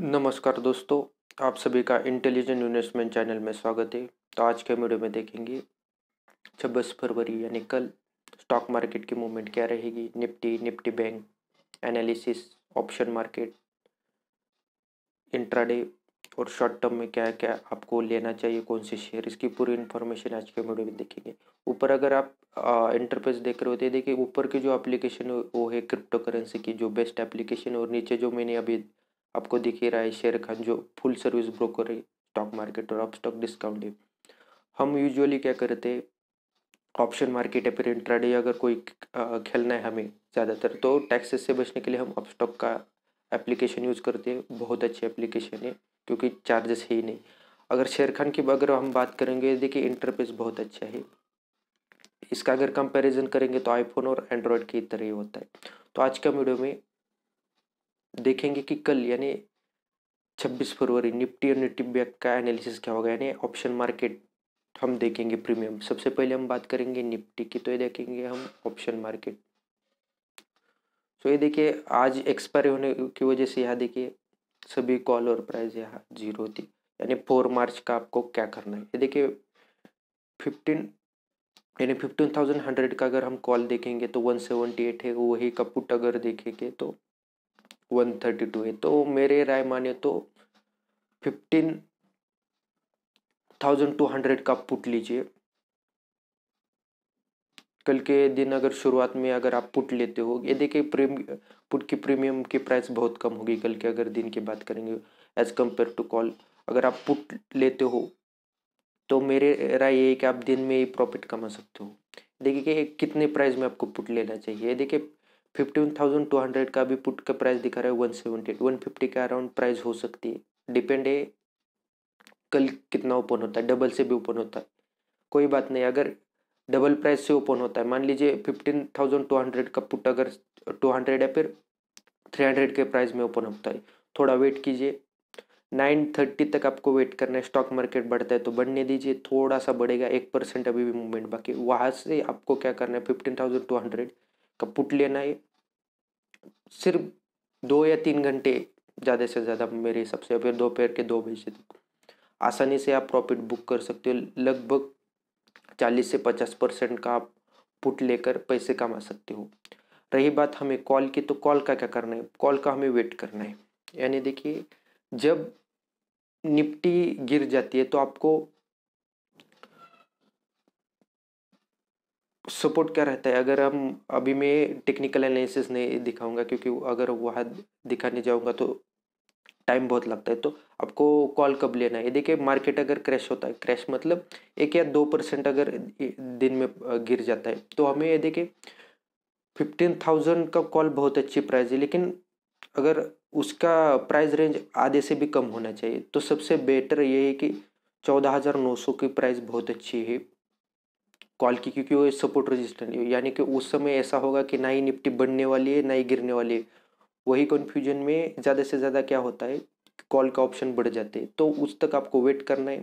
नमस्कार दोस्तों आप सभी का इंटेलिजेंट इन्वेस्टमेंट चैनल में स्वागत है तो आज के वीडियो में देखेंगे छब्बीस फरवरी यानी कल स्टॉक मार्केट की मूवमेंट क्या रहेगी Nifty Nifty bank analysis option market intraday और शॉर्ट टर्म में क्या क्या आपको लेना चाहिए कौन से शेयर इसकी पूरी इन्फॉर्मेशन आज के वीडियो में देखेंगे ऊपर अगर आप इंटरफेस देख रहे होते तो देखिए ऊपर की जो एप्लीकेशन वो है क्रिप्टो करेंसी की जो बेस्ट एप्लीकेशन और नीचे जो मैंने अभी आपको दिख ही रहा है शेयर खान जो फुल सर्विस ब्रोकर है स्टॉक मार्केट और आप स्टॉक डिस्काउंट है हम यूजुअली क्या करते हैं ऑप्शन मार्केट या फिर इंट्राडे अगर कोई खेलना है हमें ज़्यादातर तो टैक्सेस से बचने के लिए हम अपस्टॉक का एप्लीकेशन यूज़ करते हैं बहुत अच्छी एप्लीकेशन है क्योंकि चार्जेस है ही नहीं अगर शेर खान की अगर हम बात करेंगे देखिए इंटरफेस बहुत अच्छा है इसका अगर कंपैरिजन करेंगे तो आईफोन और एंड्रॉयड की तरह ही होता है तो आज का वीडियो में देखेंगे कि कल यानी 26 फरवरी निफ्टी और निफ्टी बैक का एनालिसिस क्या होगा यानी ऑप्शन मार्केट हम देखेंगे प्रीमियम सबसे पहले हम बात करेंगे निफ्टी की तो ये देखेंगे हम ऑप्शन मार्केट तो ये देखिए आज एक्सपायरी होने की वजह से यहाँ देखिए सभी कॉल और प्राइस यहाँ जीरो थी यानी फोर मार्च का आपको क्या करना है ये देखिए फिफ्टीन यानी फिफ्टीन थाउजेंड हंड्रेड का अगर हम कॉल देखेंगे तो वन सेवेंटी एट है वही का पुट अगर देखेंगे तो वन थर्टी टू है तो मेरे राय माने तो फिफ्टीन थाउजेंड टू हंड्रेड का पुट लीजिए कल के दिन अगर शुरुआत में अगर आप पुट लेते हो ये देखिए प्रीम पुट की प्रीमियम की प्राइस बहुत कम होगी कल के अगर दिन की बात करेंगे एज कम्पेयर टू कॉल अगर आप पुट लेते हो तो मेरे राय ये है कि आप दिन में ही प्रॉफिट कमा सकते हो देखिए कि कितने प्राइस में आपको पुट लेना चाहिए देखिए फिफ्टीन थाउजेंड टू हंड्रेड का भी पुट का प्राइस दिखा रहा है वन सेवेंटी वन फिफ्टी के अराउंड प्राइस हो सकती है डिपेंड है कल कितना ओपन होता है डबल से भी ओपन होता है कोई बात नहीं अगर डबल प्राइस से ओपन होता है मान लीजिए फिफ्टीन थाउजेंड टू हंड्रेड का पुट अगर टू हंड्रेड या फिर थ्री हंड्रेड के प्राइस में ओपन होता है थोड़ा वेट कीजिए नाइन थर्टी तक आपको वेट करना है स्टॉक मार्केट बढ़ता है तो बढ़ने दीजिए थोड़ा सा बढ़ेगा एक परसेंट अभी भी मूवमेंट बाकी वहाँ से आपको क्या करना है फिफ्टीन थाउजेंड टू हंड्रेड कपूट लेना है सिर्फ दो या तीन घंटे ज़्यादा से ज़्यादा मेरे हिसाब से फिर दोपहर के दो बजे तक आसानी से आप प्रॉफिट बुक कर सकते हो लगभग चालीस से पचास परसेंट का आप पुट लेकर पैसे कमा सकते हो रही बात हमें कॉल की तो कॉल का क्या करना है कॉल का हमें वेट करना है यानी देखिए जब निपटी गिर जाती है तो आपको सपोर्ट क्या रहता है अगर हम अभी मैं टेक्निकल एनालिसिस नहीं दिखाऊंगा क्योंकि अगर वहाँ दिखाने जाऊँगा तो टाइम बहुत लगता है तो आपको कॉल कब लेना है देखिए मार्केट अगर क्रैश होता है क्रैश मतलब एक या दो परसेंट अगर दिन में गिर जाता है तो हमें ये देखिए फिफ्टीन थाउजेंड का कॉल बहुत अच्छी प्राइस है लेकिन अगर उसका प्राइस रेंज आधे से भी कम होना चाहिए तो सबसे बेटर ये है कि चौदह हज़ार नौ सौ की प्राइस बहुत अच्छी है कॉल की क्योंकि वो सपोर्ट रेजिस्टेंट यानी कि उस समय ऐसा होगा कि ना ही निफ्टी बढ़ने वाली है ना ही गिरने वाली है वही कन्फ्यूजन में ज़्यादा से ज़्यादा क्या होता है कॉल का ऑप्शन बढ़ जाते हैं तो उस तक आपको वेट करना है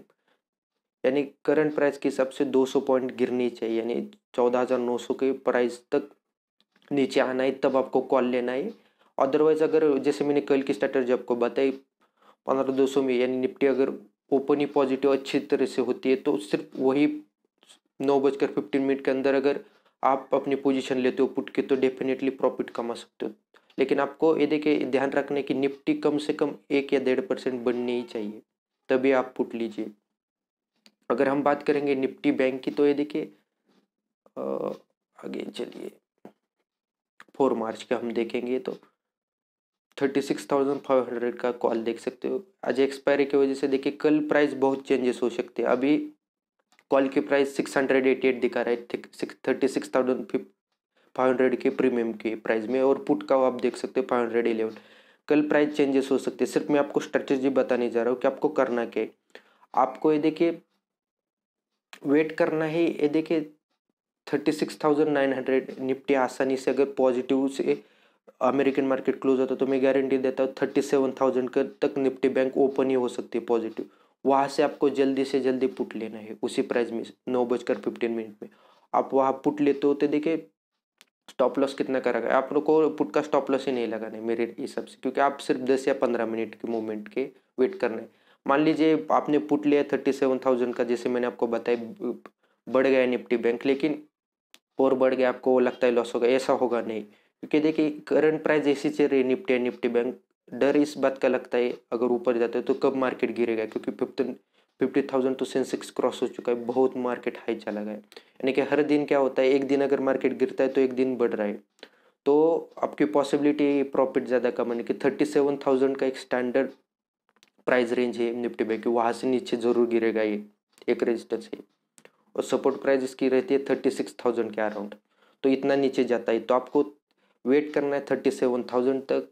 यानी करंट प्राइस के हिसाब से 200 पॉइंट गिरनी चाहिए यानी 14,900 के प्राइस तक नीचे आना है तब आपको कॉल लेना है अदरवाइज़ अगर जैसे मैंने कल की स्ट्रेटर्जी आपको बताई पंद्रह दो में यानी निफ्टी अगर ओपन ही पॉजिटिव अच्छी तरह से होती है तो सिर्फ वही नौ बजकर फिफ्टीन मिनट के अंदर अगर आप अपनी पोजीशन लेते हो पुट के तो डेफिनेटली प्रॉफिट कमा सकते हो लेकिन आपको ये देखिए ध्यान रखने की निफ्टी कम से कम एक या डेढ़ परसेंट बननी ही चाहिए तभी आप पुट लीजिए अगर हम बात करेंगे निफ्टी बैंक की तो ये देखिए आगे चलिए फोर मार्च का हम देखेंगे तो thirty six thousand five hundred का कॉल देख सकते हो आज एक्सपायरी की वजह से देखिए कल प्राइस बहुत चेंजेस हो सकते हैं अभी कॉल की price six hundred eighty eight दिखा रहा है thirty six thousand five hundred के प्रीमियम के प्राइस में और पुट का आप देख सकते हो फाइव हंड्रेड इलेवन कल प्राइस चेंजेस हो सकते हैं सिर्फ मैं आपको स्ट्रेटेजी बताने जा रहा हूँ कि आपको करना क्या है आपको ये देखिए वेट करना है ये देखिए thirty six thousand nine hundred Nifty आसानी से अगर पॉजिटिव से अमेरिकन मार्केट क्लोज होता तो मैं गारंटी देता हूँ थर्टी सेवन थाउजेंड तक निफ्टी बैंक ओपन ही हो सकती है पॉजिटिव वहाँ से आपको जल्दी से जल्दी पुट लेना है उसी प्राइस में नौ बजकर फिफ्टीन मिनट में आप वहाँ पुट लेते हो तो देखिए स्टॉप लॉस कितना का रखा आप लोग को पुट का स्टॉप लॉस ही नहीं लगाना है मेरे हिसाब से क्योंकि आप सिर्फ दस या पंद्रह मिनट के मूवमेंट के वेट करना है मान लीजिए आपने पुट लिया थर्टी सेवन थाउजेंड का जैसे मैंने आपको बताया बढ़ गया निफ्टी बैंक लेकिन और बढ़ गया आपको लगता है लॉस होगा ऐसा होगा नहीं क्योंकि देखिए करंट प्राइस ऐसी चल रही है निफ्टी निफ्टी बैंक डर इस बात का लगता है अगर ऊपर जाता है तो कब मार्केट गिरेगा क्योंकि फिफ्टीन फिफ्टी थाउजेंड तो सेंसेक्स क्रॉस हो चुका है बहुत मार्केट हाई चला गया यानी कि हर दिन क्या होता है एक दिन अगर मार्केट गिरता है तो एक दिन बढ़ रहा है तो आपकी पॉसिबिलिटी प्रॉफिट ज़्यादा कम है कि थर्टी सेवन थाउजेंड का एक स्टैंडर्ड प्राइस रेंज है निफ्टी बैंक वहाँ से नीचे ज़रूर गिरेगा ये एक रजिस्टर से और सपोर्ट प्राइस इसकी रहती है थर्टी सिक्स थाउजेंड के अराउंड तो इतना नीचे जाता है तो आपको वेट करना है थर्टी सेवन थाउजेंड तक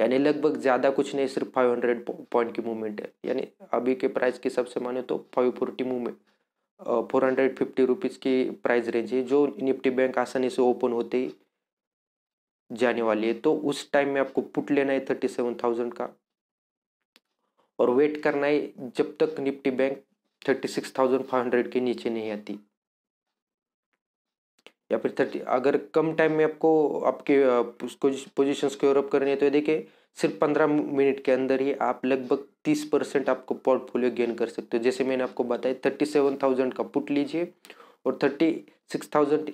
यानी लगभग ज़्यादा कुछ नहीं सिर्फ फाइव हंड्रेड पॉइंट की मूवमेंट है यानी अभी के प्राइस के हिसाब से माने तो five forty movement four hundred fifty rupees की प्राइस रेंज है जो निफ्टी बैंक आसानी से ओपन होते ही जाने वाली है तो उस टाइम में आपको पुट लेना है थर्टी सेवन थाउजेंड का और वेट करना है जब तक Nifty bank thirty six thousand five hundred के नीचे नहीं आती या फिर थर्टी अगर कम टाइम में आपको आपके पोजिशन स्क्योर अप करनी है तो ये देखिए सिर्फ पंद्रह मिनट के अंदर ही आप लगभग तीस परसेंट आपको पोर्टफोलियो गेन कर सकते हो जैसे मैंने आपको बताया थर्टी सेवन थाउजेंड का पुट लीजिए और thirty six thousand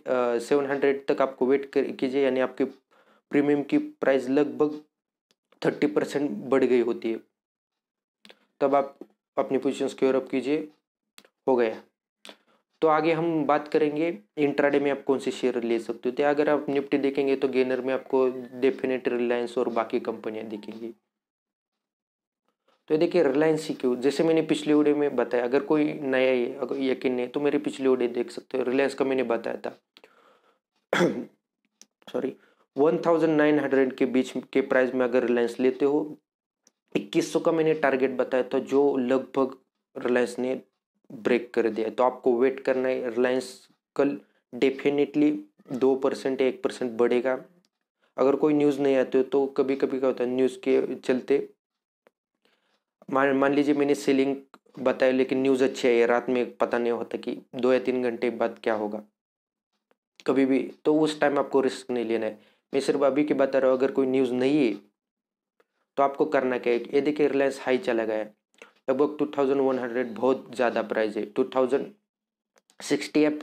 seven hundred तक आपको वेट कीजिए यानी आपके प्रीमियम की प्राइस लगभग थर्टी परसेंट बढ़ गई होती है तब आप अपनी पोजिशन स्क्योर अप कीजिए हो गया तो आगे हम बात करेंगे इंट्राडे में आप कौन से शेयर ले सकते हो तो अगर आप निफ्टी देखेंगे तो गेनर में आपको डेफिनेट रिलायंस और बाकी कंपनियां देखेंगी तो देखिए रिलायंस सी क्यू जैसे मैंने पिछले ओडे में बताया अगर कोई नया है अगर यकीन नहीं तो मेरे पिछले ओडे देख सकते हो रिलायंस का मैंने बताया था सॉरी हंड्रेड के बीच के प्राइस में अगर रिलायंस लेते हो सौ का मैंने टारगेट बताया था जो लगभग रिलायंस ने ब्रेक कर दिया तो आपको वेट करना है रिलायंस कल डेफिनेटली दो परसेंट एक परसेंट बढ़ेगा अगर कोई न्यूज़ नहीं आती हो तो कभी कभी क्या होता है न्यूज़ के चलते मान मान लीजिए मैंने सेलिंग बताया लेकिन न्यूज़ अच्छी आई है रात में पता नहीं होता कि दो या तीन घंटे बाद क्या होगा कभी भी तो उस टाइम आपको रिस्क नहीं लेना है मैं सिर्फ अभी की बता रहा हूँ अगर कोई न्यूज़ नहीं है तो आपको करना क्या है ये देखिए रिलायंस हाई चला गया है लगभग टू थाउजेंड वन हंड्रेड बहुत ज़्यादा प्राइस है टू थाउजेंड सिक्सटी एप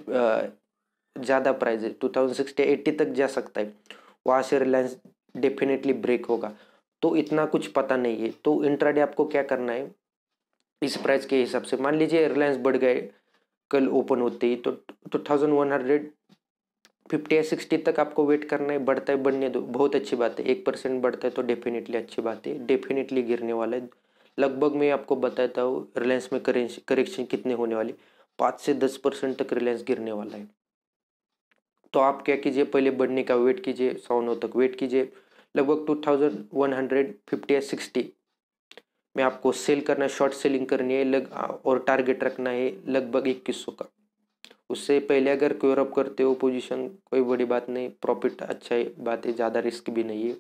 ज़्यादा प्राइस है टू थाउजेंड सिक्सटी एट्टी तक जा सकता है वहाँ से रिलायंस डेफिनेटली ब्रेक होगा तो इतना कुछ पता नहीं है तो इंट्राडे आपको क्या करना है इस प्राइस के हिसाब से मान लीजिए रिलायंस बढ़ गए कल ओपन होते ही तो two thousand one hundred fifty या सिक्सटी तक आपको वेट करना है बढ़ता है बढ़ने दो बहुत अच्छी बात है एक परसेंट बढ़ता है तो डेफिनेटली अच्छी बात है डेफिनेटली गिरने वाला है लगभग मैं आपको बताता हूँ रिलायंस में करेक्शन कितने होने वाली पाँच से दस परसेंट तक रिलायंस गिरने वाला है तो आप क्या कीजिए पहले बढ़ने का वेट कीजिए सौ नौ तक वेट कीजिए लगभग two thousand one hundred fifty या सिक्सटी में आपको सेल करना है शॉर्ट सेलिंग करनी है लग और टारगेट रखना है लगभग इक्कीस सौ का उससे पहले अगर क्योर अप करते हो पोजीशन कोई बड़ी बात नहीं प्रॉफिट अच्छा है बात है ज़्यादा रिस्क भी नहीं है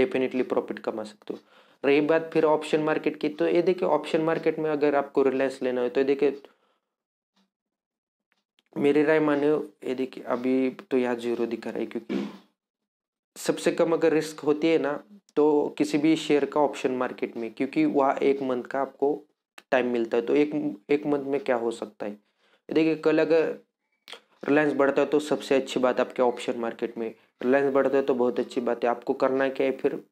डेफिनेटली प्रॉफिट कमा सकते हो रही बात फिर ऑप्शन मार्केट की तो ये देखिए ऑप्शन मार्केट में अगर आपको रिलायंस लेना हो तो ये देखिए मेरी राय माने ये देखिए अभी तो यहाँ जीरो दिखा रहा है क्योंकि सबसे कम अगर रिस्क होती है ना तो किसी भी शेयर का ऑप्शन मार्केट में क्योंकि वह एक मंथ का आपको टाइम मिलता है तो एक एक मंथ में क्या हो सकता है देखिए कल अगर रिलायंस बढ़ता है तो सबसे अच्छी बात आपके ऑप्शन मार्केट में रिलायंस बढ़ता है तो बहुत अच्छी बात है आपको करना क्या है फिर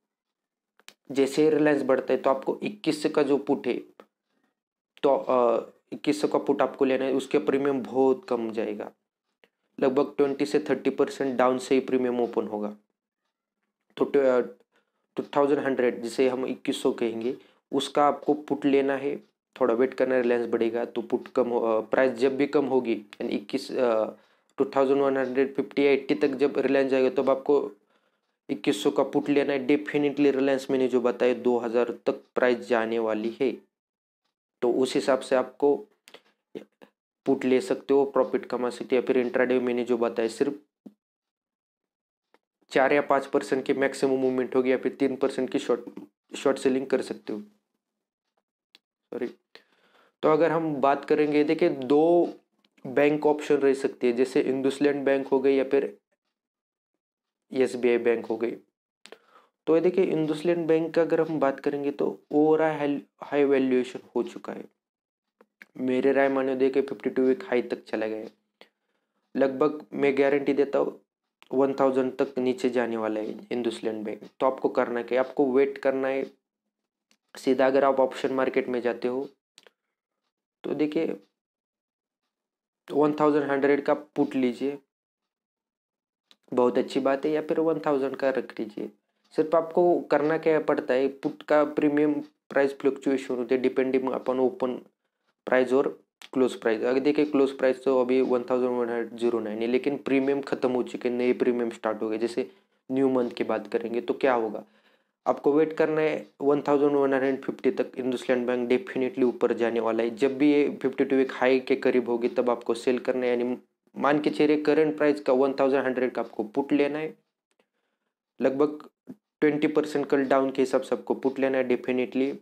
जैसे ही रिलायंस बढ़ता है तो आपको इक्कीस का जो पुट है तो इक्कीस सौ का पुट आपको लेना है उसके प्रीमियम बहुत कम जाएगा लगभग ट्वेंटी से थर्टी परसेंट डाउन से ही प्रीमियम ओपन होगा तो टू थाउजेंड हंड्रेड जिसे हम इक्कीस सौ कहेंगे उसका आपको पुट लेना है थोड़ा वेट करना रिलायंस बढ़ेगा तो पुट कम प्राइस जब भी कम होगी यानी इक्कीस two thousand one hundred fifty eighty तक जब रिलायंस जाएगा तब तो आपको इक्कीस का पुट लेना है डेफिनेटली रिलायंस मैंने जो बताया 2000 तक प्राइस जाने वाली है तो उस हिसाब से आपको पुट ले सकते हो प्रॉफिट कमा सकते हो या फिर इंट्राडे मैंने जो बताया सिर्फ चार या पाँच परसेंट की मैक्सिमम मूवमेंट होगी या फिर तीन परसेंट की शॉर्ट शॉर्ट सेलिंग कर सकते हो सॉरी तो अगर हम बात करेंगे देखिए दो बैंक ऑप्शन रह सकती है जैसे इंडुसलैंड बैंक हो गई या फिर एस बैंक हो गई तो ये देखिए इंडोसलैंड बैंक का अगर हम बात करेंगे तो ओवर हाई वैल्यूएशन हो चुका है मेरे राय मान्य देखे फिफ्टी टू वीक हाई तक चला गया है लगभग मैं गारंटी देता हूँ वन थाउजेंड तक नीचे जाने वाला है इंडोसलैंड बैंक तो आपको करना क्या आपको वेट करना है सीधा अगर आप ऑप्शन मार्केट में जाते हो तो देखिए वन थाउजेंड हंड्रेड का पुट लीजिए बहुत अच्छी बात है या फिर वन थाउजेंड का रख लीजिए सिर्फ आपको करना क्या पड़ता है पुट का प्रीमियम प्राइस फ्लक्चुएशन होते है डिपेंडिंग अपन ओपन प्राइस और क्लोज प्राइस अगर देखिए क्लोज प्राइस तो अभी one thousand one hundred zero nine है लेकिन प्रीमियम खत्म हो चुके नए प्रीमियम स्टार्ट हो गए जैसे न्यू मंथ की बात करेंगे तो क्या होगा आपको वेट करना है one thousand one hundred fifty तक हिंदुस्तान बैंक डेफिनेटली ऊपर जाने वाला है जब भी ये फिफ्टी टू वीक हाई के करीब होगी तब आपको सेल करना है यानी मान के चेहरे करंट प्राइस का वन थाउजेंड हंड्रेड का आपको पुट लेना है लगभग ट्वेंटी परसेंट कल डाउन के हिसाब से आपको पुट लेना है डेफिनेटली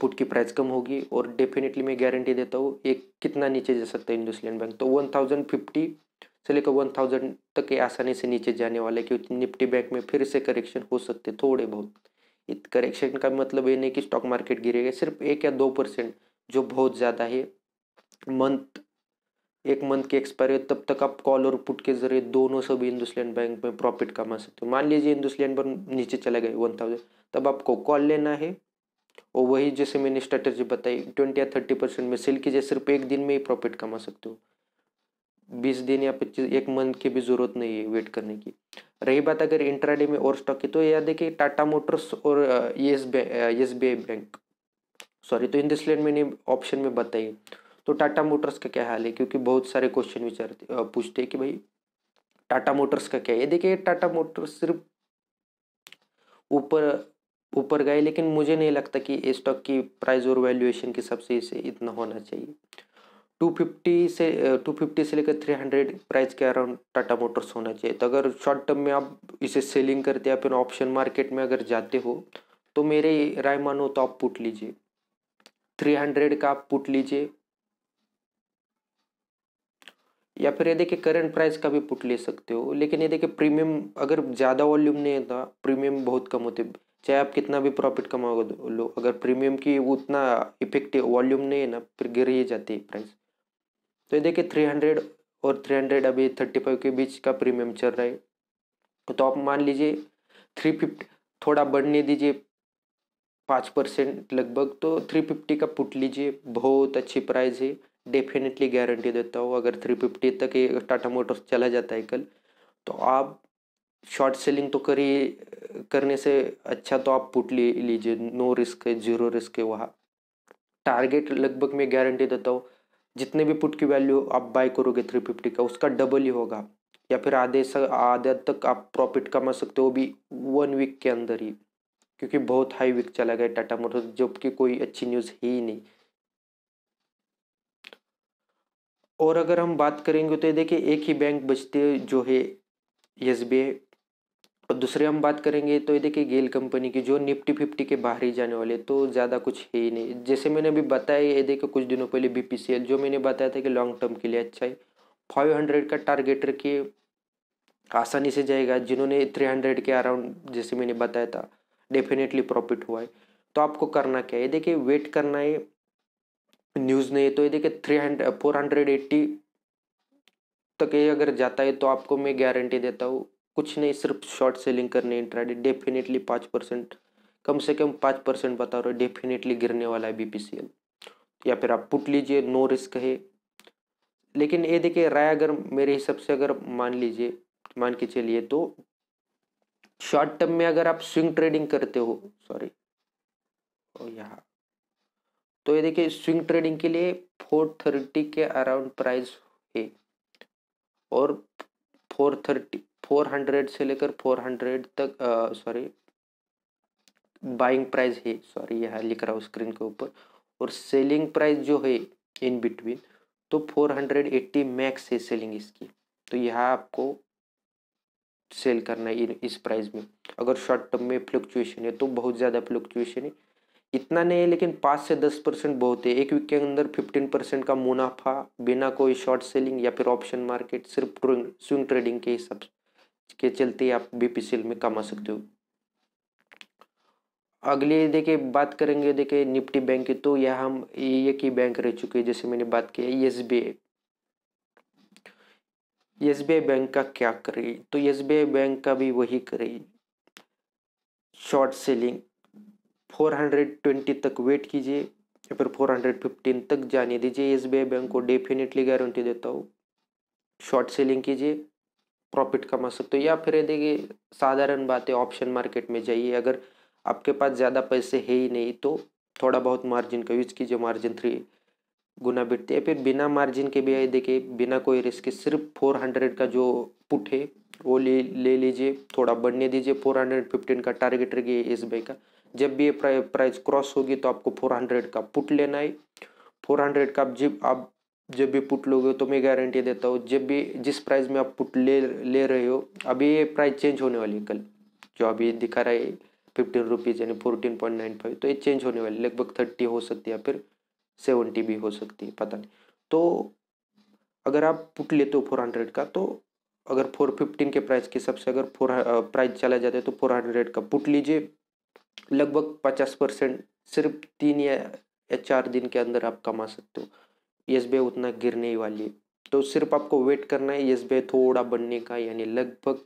पुट की प्राइस कम होगी और डेफिनेटली मैं गारंटी देता हूँ एक कितना नीचे जा सकता है इंडस्ट्रियन बैंक तो वन थाउजेंड फिफ्टी से लेकर वन थाउजेंड तक ये आसानी से नीचे जाने वाला है क्योंकि निफ्टी बैंक में फिर से करेक्शन हो सकते थोड़े बहुत इत करेक्शन का मतलब ये नहीं कि स्टॉक मार्केट गिरेगा सिर्फ एक या दो परसेंट जो बहुत ज़्यादा है मंथ एक मंथ की एक्सपायर है तब तक आप कॉल और पुट के जरिए दोनों सभी भी बैंक में प्रॉफिट कमा सकते हो मान लीजिए हिंदुस्तान पर नीचे चले गए वन थाउजेंड तब आपको कॉल लेना है और वही जैसे मैंने स्ट्रेटर्जी बताई ट्वेंटी या थर्टी परसेंट में सेल कीजिए सिर्फ एक दिन में ही प्रॉफिट कमा सकते हो बीस दिन या पच्चीस एक मंथ की भी जरूरत नहीं है वेट करने की रही बात अगर इंट्राडे में और स्टॉक की तो याद देखिए टाटा मोटर्स और S B I bank sorry तो हिंदुस्तान मैंने ऑप्शन में बताई तो टाटा मोटर्स का क्या हाल है क्योंकि बहुत सारे क्वेश्चन विचारते पूछते हैं कि भाई टाटा मोटर्स का क्या है देखिए टाटा मोटर्स सिर्फ ऊपर ऊपर गए लेकिन मुझे नहीं लगता कि स्टॉक की प्राइस और वैल्यूएशन के हिसाब से इसे इतना होना चाहिए 250 से 250 से लेकर 300 प्राइस के अराउंड टाटा मोटर्स होना चाहिए तो अगर शॉर्ट टर्म में आप इसे सेलिंग करते या फिर ऑप्शन मार्केट में अगर जाते हो तो मेरे राय मानो तो आप पुट लीजिए 300 का आप पुट लीजिए या फिर ये देखिए करंट प्राइस का भी पुट ले सकते हो लेकिन ये देखिए प्रीमियम अगर ज़्यादा वॉल्यूम नहीं था प्रीमियम बहुत कम होते चाहे आप कितना भी प्रॉफिट कमाओ लो अगर प्रीमियम की उतना इफेक्टिव वॉल्यूम नहीं है ना फिर गिर ही जाती है प्राइस तो ये देखिए थ्री हंड्रेड और थ्री हंड्रेड अभी थर्टी फाइव के बीच का प्रीमियम चल रहा है तो आप मान लीजिए थ्री फिफ्टी थोड़ा बढ़ने दीजिए पाँच परसेंट लगभग तो थ्री फिफ्टी का पुट लीजिए बहुत अच्छी प्राइस है डेफिनेटली गारंटी देता हूँ अगर थ्री फिफ्टी तक ये टाटा मोटर्स चला जाता है कल तो आप शॉर्ट सेलिंग तो करिए करने से अच्छा तो आप पुट ले लीजिए नो रिस्क है जीरो रिस्क है वहाँ टारगेट लगभग मैं गारंटी देता हूँ जितने भी पुट की वैल्यू आप बाय करोगे थ्री फिफ्टी का उसका डबल ही होगा या फिर आधे से आधे तक आप प्रॉफिट कमा सकते हो भी वन वीक के अंदर ही क्योंकि बहुत हाई वीक चला गया टाटा मोटर्स जबकि कोई अच्छी न्यूज़ ही नहीं और अगर हम बात करेंगे तो देखिए एक ही बैंक बचते जो है एस और दूसरे हम बात करेंगे तो ये देखिए गेल कंपनी की जो निफ्टी फिफ्टी के बाहर ही जाने वाले तो ज़्यादा कुछ है ही नहीं जैसे मैंने अभी बताया ये देखिए कुछ दिनों पहले बी जो मैंने बताया था कि लॉन्ग टर्म के लिए अच्छा है फाइव हंड्रेड का टारगेट रखिए आसानी से जाएगा जिन्होंने थ्री हंड्रेड के अराउंड जैसे मैंने बताया था डेफिनेटली प्रॉफिट हुआ है तो आपको करना क्या है देखिए वेट करना है न्यूज़ नहीं है तो ये देखिए three hundred four hundred eighty तक ये अगर जाता है तो आपको मैं गारंटी देता हूँ कुछ नहीं सिर्फ शॉर्ट सेलिंग करने इंट्राडे डेफिनेटली पाँच परसेंट कम से कम पाँच परसेंट बता रहे डेफिनेटली गिरने वाला है बीपीसीएल या फिर आप पुट लीजिए नो रिस्क है लेकिन ये देखिए राय अगर मेरे हिसाब से अगर मान लीजिए मान के चलिए तो शॉर्ट टर्म में अगर आप स्विंग ट्रेडिंग करते हो सॉरी यहाँ तो ये देखिए स्विंग ट्रेडिंग के लिए फोर थर्टी के अराउंड प्राइस है और फोर थर्टी फोर हंड्रेड से लेकर फोर हंड्रेड तक सॉरी बाइंग प्राइस है सॉरी यहाँ लिख रहा हूँ स्क्रीन के ऊपर और सेलिंग प्राइस जो है इन बिटवीन तो 480 मैक्स है सेलिंग इसकी तो यह आपको सेल करना है इस प्राइस में अगर शॉर्ट टर्म में फ्लक्चुएशन है तो बहुत ज़्यादा फ्लक्चुएशन है इतना नहीं है लेकिन पाँच से दस परसेंट बहुत है एक वीक के अंदर फिफ्टीन परसेंट का मुनाफा बिना कोई शॉर्ट सेलिंग या फिर ऑप्शन मार्केट सिर्फ स्विंग ट्रेडिंग के हिसाब के चलते आप बीपीसीएल में कमा सकते हो अगले देखे बात करेंगे देखे निफ्टी बैंक की तो यह हम एक ही बैंक रह चुके हैं जैसे मैंने बात की है S B I S B I bank का क्या करे तो एस बी आई बैंक का भी वही करे शॉर्ट सेलिंग 420 तक वेट कीजिए या फिर 415 तक जाने दीजिए एस बैंक को डेफिनेटली गारंटी देता हूँ शॉर्ट सेलिंग कीजिए प्रॉफिट कमा सकते हो या फिर देखिए साधारण बात है ऑप्शन मार्केट में जाइए अगर आपके पास ज़्यादा पैसे है ही नहीं तो थोड़ा बहुत मार्जिन का यूज कीजिए मार्जिन थ्री गुना बिटते या फिर बिना मार्जिन के भी आई देखिए बिना कोई रिस्क के सिर्फ फोर हंड्रेड का जो पुट है वो ले ले लीजिए थोड़ा बढ़ने दीजिए फोर हंड्रेड फिफ्टीन का टारगेट रखिए एस का जब भी ये प्राइस क्रॉस होगी तो आपको फोर हंड्रेड का पुट लेना है फोर हंड्रेड का जब आप जब भी पुट लोगे तो मैं गारंटी देता हूँ जब भी जिस प्राइस में आप पुट ले ले रहे हो अभी ये प्राइस चेंज होने वाली है कल जो अभी दिखा रहा है फिफ्टीन रुपीज़ यानी फोर्टीन पॉइंट नाइन फाइव तो ये चेंज होने वाली लगभग थर्टी हो सकती है या फिर सेवेंटी भी हो सकती है पता नहीं तो अगर आप पुट लेते हो फोर हंड्रेड का तो अगर फोर फिफ्टीन के प्राइस के हिसाब से अगर फोर प्राइस चला जाता है तो फोर हंड्रेड का पुट लीजिए लगभग पचास परसेंट सिर्फ तीन या, या चार दिन के अंदर आप कमा सकते हो एस बी आई उतना गिरने ही वाली है तो सिर्फ आपको वेट करना है एस बी आई थोड़ा बनने का यानी लगभग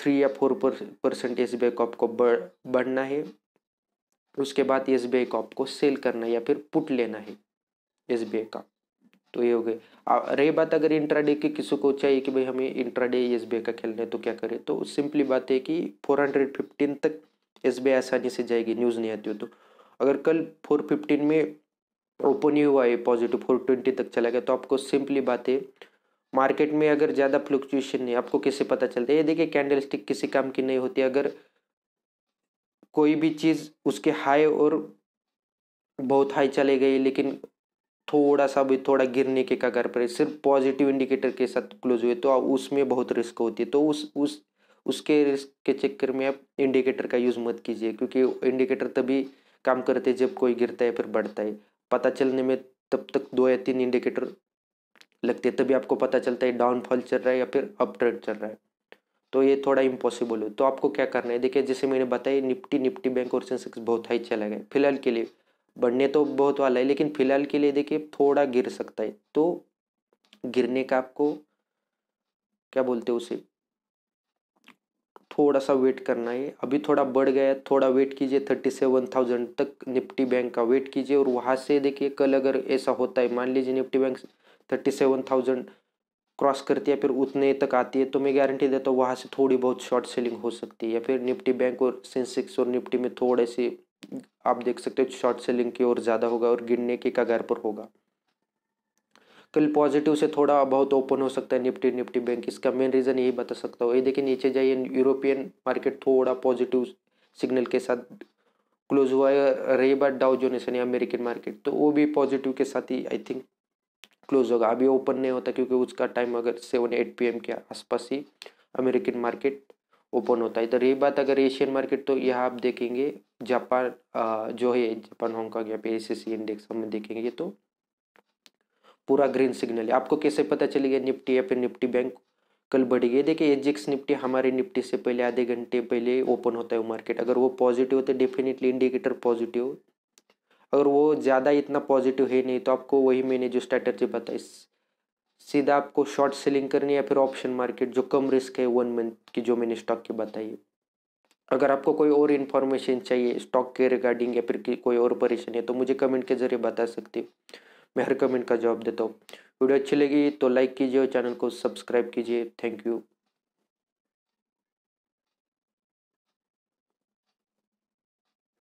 थ्री या four percent S B I को आपको बढ़ना है उसके बाद एस बी आई को आपको सेल करना है या फिर पुट लेना है एस बी आई का तो ये हो गए रही बात अगर इंट्राडे की किसी को चाहिए कि भाई हमें इंट्राडे एस का खेलना है तो क्या करें तो सिंपली बात है कि फोर हंड्रेड फिफ्टीन तक एस आसानी से जाएगी न्यूज़ नहीं आती हो तो अगर कल फोर फिफ्टीन में ओपन ही हुआ है पॉजिटिव फोर ट्वेंटी तक चला गया तो आपको सिंपली बात है मार्केट में अगर ज़्यादा फ्लक्चुएशन नहीं आपको कैसे पता चलता है ये देखिए कैंडल स्टिक किसी काम की नहीं होती अगर कोई भी चीज़ उसके हाई और बहुत हाई चले गई लेकिन थोड़ा सा भी थोड़ा गिरने के कगार पर सिर्फ पॉजिटिव इंडिकेटर के साथ क्लोज हुए तो उसमें बहुत रिस्क होती है तो उस उस उसके रिस्क के चक्कर में आप इंडिकेटर का यूज़ मत कीजिए क्योंकि इंडिकेटर तभी काम करते हैं जब कोई गिरता है फिर बढ़ता है पता चलने में तब तक दो या तीन इंडिकेटर लगते हैं तभी आपको पता चलता है डाउनफॉल चल रहा है या फिर अप ट्रेंड चल रहा है तो ये थोड़ा इम्पॉसिबल है तो आपको क्या करना है देखिए जैसे मैंने बताया निफ्टी निफ्टी बैंक और सेंसेक्स बहुत हाई चला गया फिलहाल के लिए बढ़ने तो बहुत वाला है लेकिन फिलहाल के लिए देखिए थोड़ा गिर सकता है तो गिरने का आपको क्या बोलते हैं उसे थोड़ा सा वेट करना है अभी थोड़ा बढ़ गया थोड़ा वेट कीजिए थर्टी सेवन थाउजेंड तक निफ्टी बैंक का वेट कीजिए और वहाँ से देखिए कल अगर ऐसा होता है मान लीजिए Nifty bank thirty seven thousand cross करती है फिर उतने तक आती है तो मैं गारंटी देता हूँ वहाँ से थोड़ी बहुत शॉर्ट सेलिंग हो सकती है या फिर निफ्टी बैंक और सेंसेक्स और निफ्टी में थोड़े से आप देख सकते हो शॉर्ट सेलिंग की ओर ज़्यादा होगा और गिरने के कगार पर होगा कल पॉजिटिव से थोड़ा बहुत ओपन हो सकता है निफ्टी निफ्टी बैंक इसका मेन रीज़न यही बता सकता हूँ ये देखिए नीचे जाइए यूरोपियन मार्केट थोड़ा पॉजिटिव सिग्नल के साथ क्लोज हुआ है रही बात डाउ जोनेस यानी अमेरिकन मार्केट तो वो भी पॉजिटिव के साथ ही आई थिंक क्लोज होगा अभी ओपन नहीं होता क्योंकि उसका टाइम अगर सेवन एट पी के आसपास ही अमेरिकन मार्केट ओपन होता है इधर ये बात अगर एशियन मार्केट तो यह आप देखेंगे जापान जो है जापान हांगकॉन्ग यहाँ पे एस इंडेक्स हमें देखेंगे तो पूरा ग्रीन सिग्नल है आपको कैसे पता चलेगा निफ्टी या फिर निफ्टी बैंक कल बढ़ेगी देखिए एजिक्स निफ्टी हमारे निफ्टी से पहले आधे घंटे पहले ओपन होता है वो मार्केट अगर वो पॉजिटिव तो डेफिनेटली इंडिकेटर पॉजिटिव अगर वो ज़्यादा इतना पॉजिटिव है नहीं तो आपको वही मैंने जो स्ट्रैटर्जी बताई सीधा आपको शॉर्ट सेलिंग करनी है या फिर ऑप्शन मार्केट जो कम रिस्क है वन मंथ की जो मैंने स्टॉक की बताई है अगर आपको कोई और इन्फॉर्मेशन चाहिए स्टॉक के रिगार्डिंग या फिर कोई और परेशानी है तो मुझे कमेंट के जरिए बता सकते हो मैं हर कमेंट का जवाब देता हूँ वीडियो अच्छी लगी तो लाइक कीजिए और चैनल को सब्सक्राइब कीजिए थैंक यू